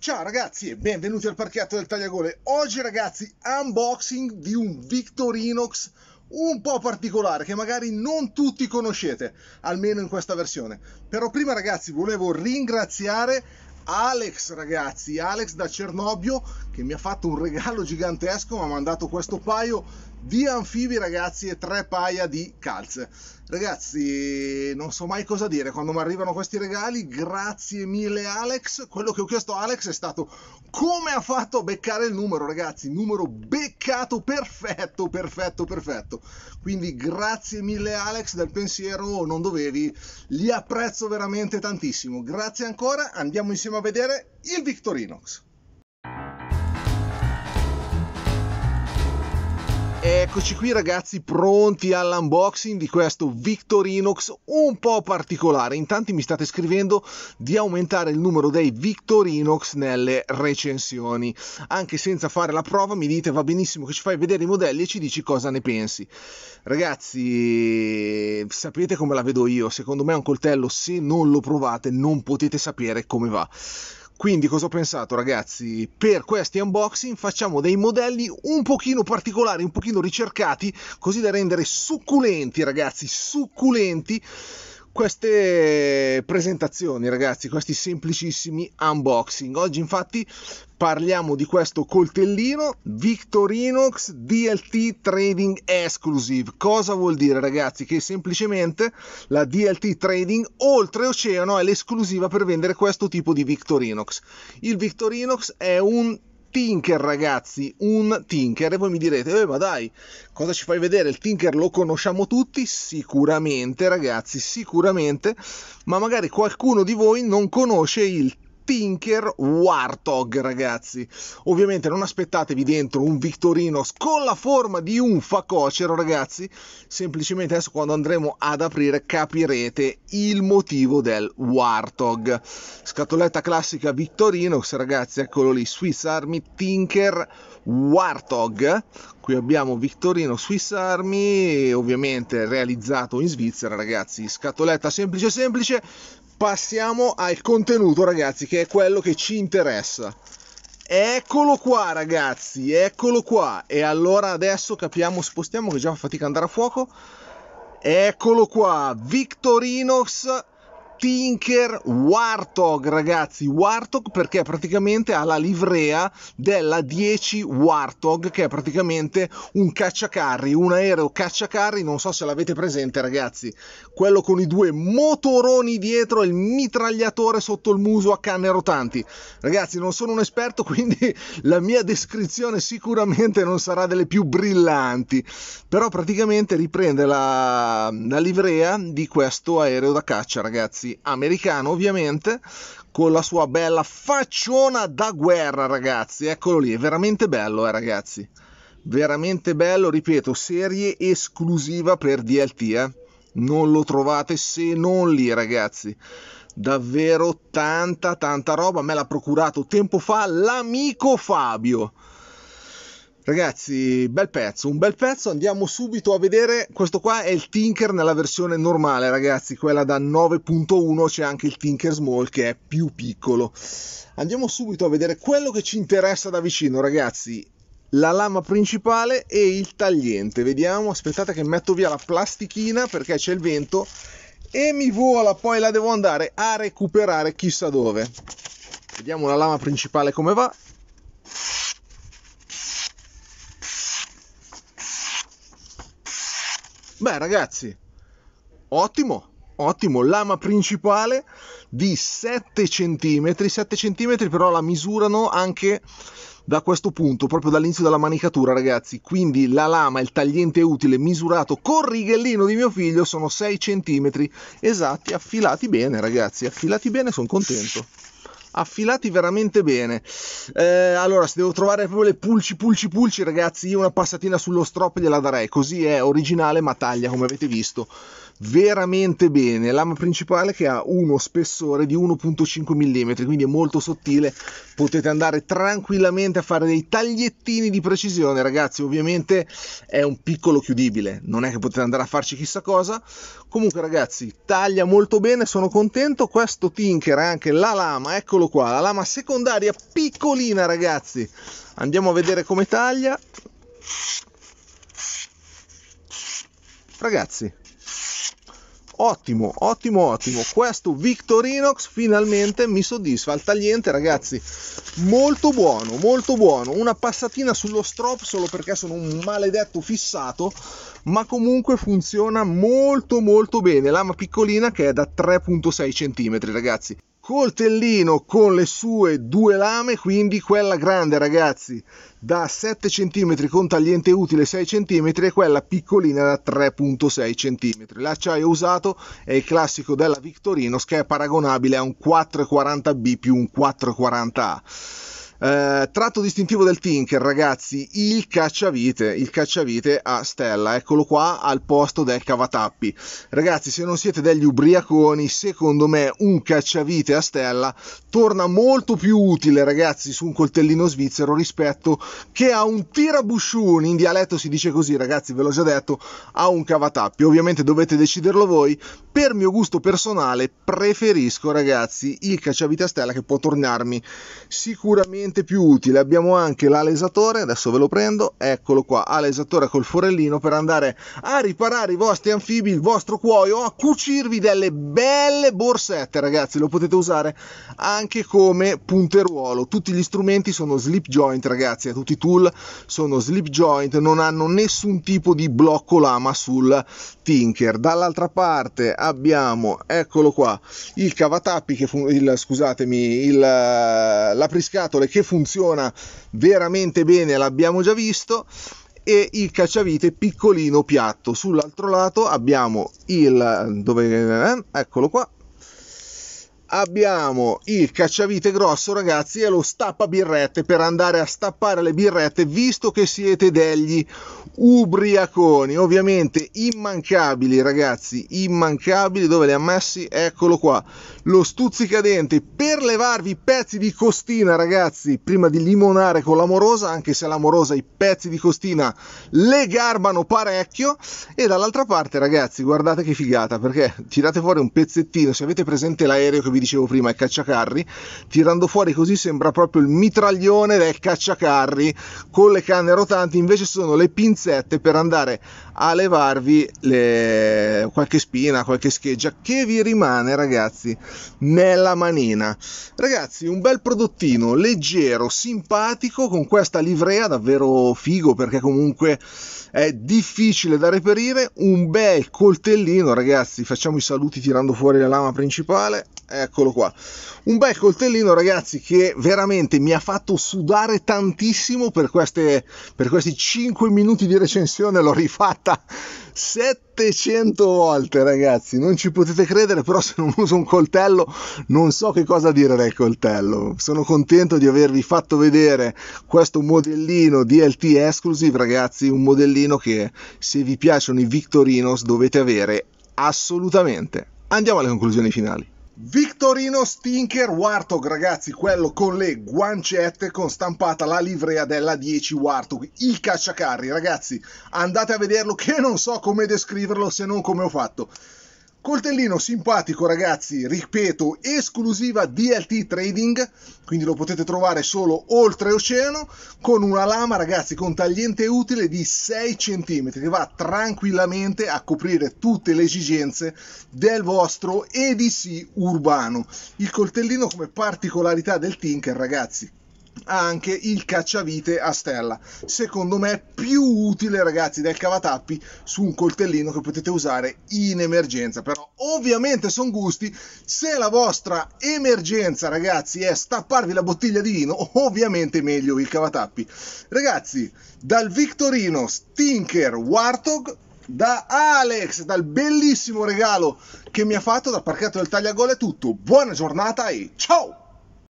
Ciao ragazzi e benvenuti al parchiato del Tagliagole. Oggi ragazzi unboxing di un Victorinox un po' particolare che magari non tutti conoscete, almeno in questa versione. Però prima ragazzi volevo ringraziare Alex ragazzi, Alex da Cernobbio che mi ha fatto un regalo gigantesco, mi ha mandato questo paio di anfibi ragazzi e tre paia di calze. Ragazzi, non so mai cosa dire quando mi arrivano questi regali, grazie mille Alex. Quello che ho chiesto a Alex è stato come ha fatto a beccare il numero ragazzi, numero beccato perfetto, perfetto, perfetto. Quindi grazie mille Alex del pensiero, non dovevi, li apprezzo veramente tantissimo. Grazie ancora, andiamo insieme a a vedere il Victorinox. Eccoci qui ragazzi pronti all'unboxing di questo Victorinox un po' particolare. In tanti mi state scrivendo di aumentare il numero dei Victorinox nelle recensioni. Anche senza fare la prova mi dite va benissimo che ci fai vedere i modelli e ci dici cosa ne pensi. Ragazzi sapete come la vedo io, secondo me è un coltello se non lo provate non potete sapere come va. Quindi cosa ho pensato ragazzi? Per questi unboxing facciamo dei modelli un pochino particolari, un pochino ricercati, così da rendere succulenti ragazzi, succulenti queste presentazioni, ragazzi, questi semplicissimi unboxing. Oggi, infatti, parliamo di questo coltellino Victorinox DLT Trading Exclusive. Cosa vuol dire, ragazzi? Che semplicemente la DLT Trading oltreoceano è l'esclusiva per vendere questo tipo di Victorinox. Il Victorinox è un Tinker ragazzi, un Tinker e voi mi direte, eh, ma dai, cosa ci fai vedere? Il Tinker lo conosciamo tutti? Sicuramente ragazzi, sicuramente, ma magari qualcuno di voi non conosce il Tinker Warthog, ragazzi. Ovviamente non aspettatevi dentro un Victorinos con la forma di un facocero, ragazzi. Semplicemente adesso quando andremo ad aprire capirete il motivo del Warthog. Scatoletta classica Victorinox, ragazzi, eccolo lì, Swiss Army Tinker Warthog. Qui abbiamo Victorino Swiss Army, ovviamente realizzato in Svizzera, ragazzi. Scatoletta semplice semplice. Passiamo al contenuto, ragazzi, che è quello che ci interessa. Eccolo qua ragazzi, eccolo qua. E allora adesso capiamo, spostiamo che già fa fatica andare a fuoco. Eccolo qua, Victorinox Tinker Warthog, ragazzi. Warthog perché praticamente ha la livrea della 10 Warthog, che è praticamente un cacciacarri, un aereo cacciacarri. Non so se l'avete presente, ragazzi. Quello con i due motoroni dietro e il mitragliatore sotto il muso a canne rotanti. Ragazzi, non sono un esperto, quindi la mia descrizione sicuramente non sarà delle più brillanti. Però praticamente riprende la, la livrea di questo aereo da caccia, ragazzi ragazzi, americano ovviamente, con la sua bella facciona da guerra, ragazzi. Eccolo lì, è veramente bello, eh, ragazzi. Veramente bello, ripeto, serie esclusiva per DLT, eh. Non lo trovate se non lì, ragazzi. Davvero tanta, tanta roba. Me l'ha procurato tempo fa l'amico Fabio. Ragazzi, bel pezzo, un bel pezzo, andiamo subito a vedere, questo qua è il Tinker nella versione normale ragazzi, quella da 9.1 c'è anche il Tinker Small che è più piccolo. Andiamo subito a vedere quello che ci interessa da vicino ragazzi, la lama principale e il tagliente, vediamo, aspettate che metto via la plastichina perché c'è il vento e mi vola, poi la devo andare a recuperare chissà dove. Vediamo la lama principale come va. Beh ragazzi, ottimo, ottimo, lama principale di 7 cm, 7 cm però la misurano anche da questo punto, proprio dall'inizio della manicatura ragazzi, quindi la lama, il tagliente utile misurato col righellino di mio figlio sono 6 cm esatti, affilati bene ragazzi, affilati bene, sono contento affilati veramente bene. Eh, allora, se devo trovare proprio le pulci, pulci, pulci, ragazzi, io una passatina sullo strop gliela darei. Così è originale, ma taglia, come avete visto veramente bene. Lama principale che ha uno spessore di 1.5 mm, quindi è molto sottile. Potete andare tranquillamente a fare dei tagliettini di precisione, ragazzi. Ovviamente è un piccolo chiudibile, non è che potete andare a farci chissà cosa. Comunque, ragazzi, taglia molto bene, sono contento. Questo Tinker è anche la lama, eccolo qua, la lama secondaria piccolina, ragazzi. Andiamo a vedere come taglia. Ragazzi, ottimo, ottimo, ottimo. Questo Victorinox finalmente mi soddisfa. Al tagliente, ragazzi, molto buono, molto buono. Una passatina sullo strop solo perché sono un maledetto fissato, ma comunque funziona molto molto bene. Lama piccolina che è da 3.6 cm, ragazzi coltellino con le sue due lame, quindi quella grande ragazzi da 7 cm con tagliente utile 6 cm e quella piccolina da 3.6 cm. L'acciaio usato è il classico della Victorinos che è paragonabile a un 440B più un 440A. Eh, tratto distintivo del Tinker, ragazzi, il cacciavite, il cacciavite a stella, eccolo qua al posto del cavatappi. Ragazzi, se non siete degli ubriaconi, secondo me un cacciavite a stella torna molto più utile, ragazzi, su un coltellino svizzero rispetto che a un tirabusciuni, in dialetto si dice così, ragazzi, ve l'ho già detto, a un cavatappi. Ovviamente dovete deciderlo voi, per mio gusto personale preferisco, ragazzi, il cacciavite a stella che può tornarmi sicuramente decisamente più utile abbiamo anche l'alesatore, adesso ve lo prendo, eccolo qua, alesatore col forellino per andare a riparare i vostri anfibi, il vostro cuoio, a cucirvi delle belle borsette ragazzi, lo potete usare anche come punteruolo, tutti gli strumenti sono slip joint ragazzi, tutti i tool sono slip joint, non hanno nessun tipo di blocco lama sul tinker, dall'altra parte abbiamo, eccolo qua, il cavatappi, che il, scusatemi, il, l'apriscatole che che funziona veramente bene, l'abbiamo già visto, e il cacciavite piccolino piatto. Sull'altro lato abbiamo il... dove... Eh, eccolo qua, abbiamo il cacciavite grosso ragazzi e lo stappa birrette per andare a stappare le birrette visto che siete degli ubriaconi ovviamente immancabili ragazzi immancabili dove li ha messi eccolo qua lo stuzzicadente per levarvi i pezzi di costina ragazzi prima di limonare con l'amorosa anche se l'amorosa i pezzi di costina le garbano parecchio e dall'altra parte ragazzi guardate che figata perché tirate fuori un pezzettino se avete presente l'aereo che vi vi dicevo prima, il cacciacarri, tirando fuori così sembra proprio il mitraglione del cacciacarri con le canne rotanti, invece sono le pinzette per andare a levarvi le... qualche spina, qualche scheggia che vi rimane ragazzi nella manina. Ragazzi, un bel prodottino leggero, simpatico, con questa livrea davvero figo perché comunque è difficile da reperire, un bel coltellino ragazzi, facciamo i saluti tirando fuori la lama principale eccolo qua. Un bel coltellino, ragazzi, che veramente mi ha fatto sudare tantissimo per, queste, per questi 5 minuti di recensione. L'ho rifatta 700 volte, ragazzi. Non ci potete credere, però se non uso un coltello non so che cosa dire del coltello. Sono contento di avervi fatto vedere questo modellino DLT Exclusive, ragazzi. Un modellino che se vi piacciono i Victorinos dovete avere assolutamente. Andiamo alle conclusioni finali. Victorino Stinker Warthog, ragazzi, quello con le guancette con stampata la livrea della 10 Warthog, il cacciacarri, ragazzi, andate a vederlo che non so come descriverlo se non come ho fatto. Coltellino simpatico ragazzi, ripeto, esclusiva DLT Trading, quindi lo potete trovare solo oltreoceano, con una lama ragazzi con tagliente utile di 6 cm che va tranquillamente a coprire tutte le esigenze del vostro EDC urbano. Il coltellino come particolarità del Tinker ragazzi, anche il cacciavite a stella secondo me più utile ragazzi del cavatappi su un coltellino che potete usare in emergenza però ovviamente sono gusti se la vostra emergenza ragazzi è stapparvi la bottiglia di vino ovviamente meglio il cavatappi ragazzi dal Victorino Stinker Warthog da Alex dal bellissimo regalo che mi ha fatto dal parchetto del tagliagole è tutto buona giornata e ciao